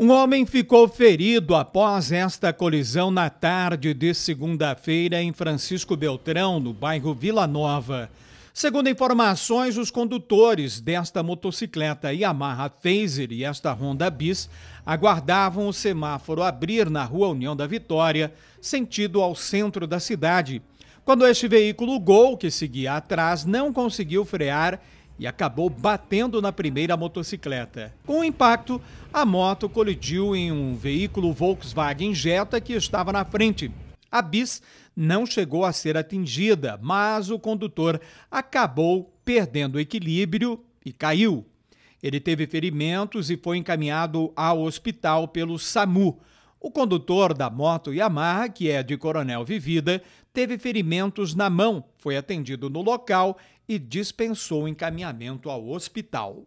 Um homem ficou ferido após esta colisão na tarde de segunda-feira em Francisco Beltrão, no bairro Vila Nova. Segundo informações, os condutores desta motocicleta Yamaha Phaser e esta Honda Bis aguardavam o semáforo abrir na Rua União da Vitória, sentido ao centro da cidade. Quando este veículo Gol, que seguia atrás, não conseguiu frear e acabou batendo na primeira motocicleta. Com o impacto, a moto colidiu em um veículo Volkswagen Jetta que estava na frente. A bis não chegou a ser atingida, mas o condutor acabou perdendo o equilíbrio e caiu. Ele teve ferimentos e foi encaminhado ao hospital pelo SAMU. O condutor da moto Yamaha, que é de Coronel Vivida, teve ferimentos na mão, foi atendido no local e dispensou encaminhamento ao hospital.